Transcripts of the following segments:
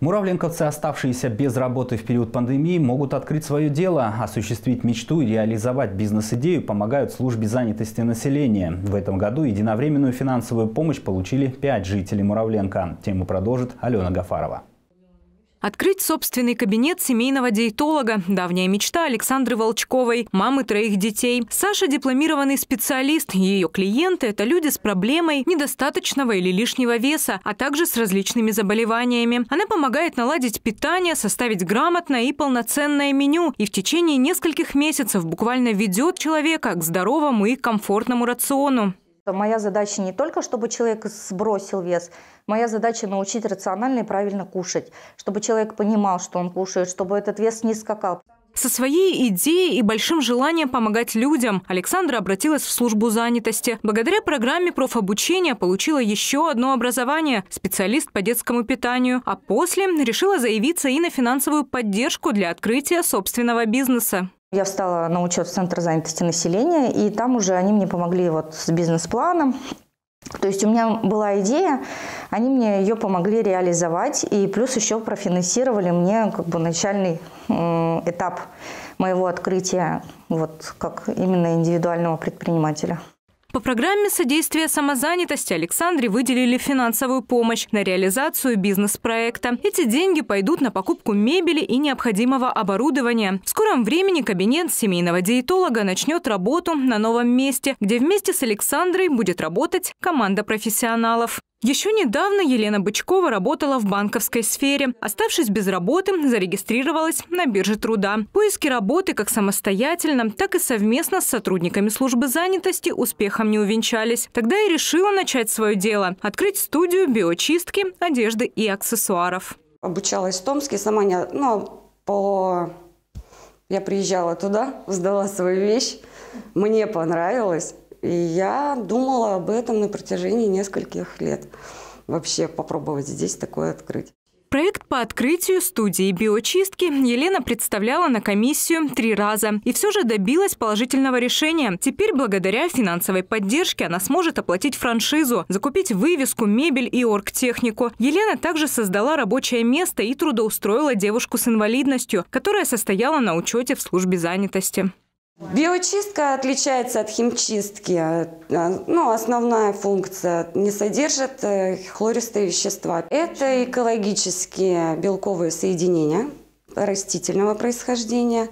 Муравленковцы, оставшиеся без работы в период пандемии, могут открыть свое дело, осуществить мечту и реализовать бизнес-идею помогают службе занятости населения. В этом году единовременную финансовую помощь получили пять жителей Муравленко. Тему продолжит Алена Гафарова. Открыть собственный кабинет семейного диетолога – давняя мечта Александры Волчковой, мамы троих детей. Саша – дипломированный специалист. Ее клиенты – это люди с проблемой недостаточного или лишнего веса, а также с различными заболеваниями. Она помогает наладить питание, составить грамотное и полноценное меню и в течение нескольких месяцев буквально ведет человека к здоровому и комфортному рациону. Моя задача не только, чтобы человек сбросил вес, моя задача научить рационально и правильно кушать, чтобы человек понимал, что он кушает, чтобы этот вес не скакал. Со своей идеей и большим желанием помогать людям Александра обратилась в службу занятости. Благодаря программе профобучения получила еще одно образование – специалист по детскому питанию. А после решила заявиться и на финансовую поддержку для открытия собственного бизнеса. Я встала на учет в Центр занятости населения, и там уже они мне помогли вот с бизнес-планом. То есть у меня была идея, они мне ее помогли реализовать, и плюс еще профинансировали мне как бы начальный этап моего открытия вот как именно индивидуального предпринимателя. По программе содействия самозанятости Александре выделили финансовую помощь на реализацию бизнес-проекта. Эти деньги пойдут на покупку мебели и необходимого оборудования. В скором времени кабинет семейного диетолога начнет работу на новом месте, где вместе с Александрой будет работать команда профессионалов. Еще недавно Елена Бычкова работала в банковской сфере. Оставшись без работы, зарегистрировалась на бирже труда. Поиски работы как самостоятельно, так и совместно с сотрудниками службы занятости успехом не увенчались. Тогда и решила начать свое дело – открыть студию биочистки, одежды и аксессуаров. Обучалась в Томске, сама не... Ну, по... Я приезжала туда, сдала свою вещь, мне понравилось. И я думала об этом на протяжении нескольких лет. Вообще попробовать здесь такое открыть. Проект по открытию студии биочистки Елена представляла на комиссию три раза и все же добилась положительного решения. Теперь благодаря финансовой поддержке она сможет оплатить франшизу, закупить вывеску, мебель и оргтехнику. Елена также создала рабочее место и трудоустроила девушку с инвалидностью, которая состояла на учете в службе занятости. Биочистка отличается от химчистки. Э, ну, основная функция не содержит э, хлористые вещества. Это экологические белковые соединения растительного происхождения.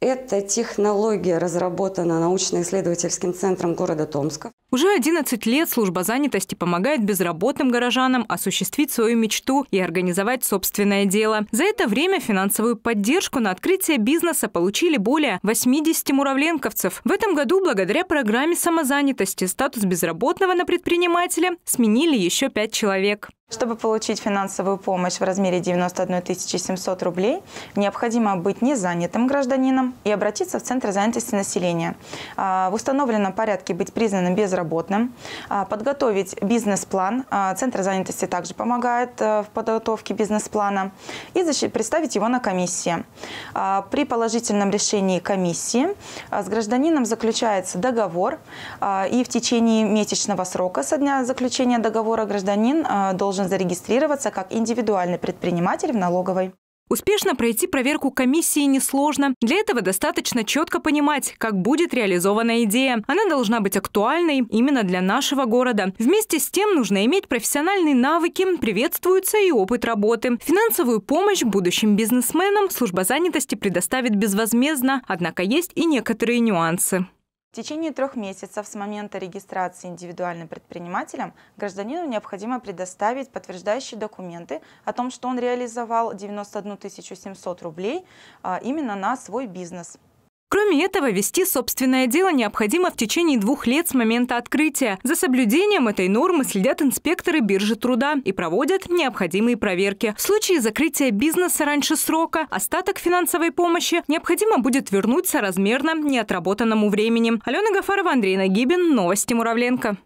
Это технология разработана научно-исследовательским центром города Томска. Уже 11 лет служба занятости помогает безработным горожанам осуществить свою мечту и организовать собственное дело. За это время финансовую поддержку на открытие бизнеса получили более 80 муравленковцев. В этом году благодаря программе самозанятости статус безработного на предпринимателя сменили еще 5 человек. Чтобы получить финансовую помощь в размере 91 700 рублей, необходимо быть незанятым гражданином и обратиться в Центр занятости населения. А, в установленном порядке быть признанным безработным безработным, а, подготовить бизнес-план. А, центр занятости также помогает э, в подготовке бизнес-плана и представить его на комиссии. А, при положительном решении комиссии с гражданином заключается договор, и в течение месячного срока со дня заключения договора гражданин должен зарегистрироваться как индивидуальный предприниматель в налоговой. Успешно пройти проверку комиссии несложно. Для этого достаточно четко понимать, как будет реализована идея. Она должна быть актуальной именно для нашего города. Вместе с тем нужно иметь профессиональные навыки, приветствуются и опыт работы. Финансовую помощь будущим бизнесменам служба занятости предоставит безвозмездно, однако есть и некоторые нюансы. В течение трех месяцев с момента регистрации индивидуальным предпринимателем гражданину необходимо предоставить подтверждающие документы о том, что он реализовал 91 700 рублей а, именно на свой бизнес. Кроме этого, вести собственное дело необходимо в течение двух лет с момента открытия. За соблюдением этой нормы следят инспекторы биржи труда и проводят необходимые проверки. В случае закрытия бизнеса раньше срока, остаток финансовой помощи необходимо будет вернуть соразмерно неотработанному времени. Алена Гафарова, Андрей Нагибин, Новости Муравленко.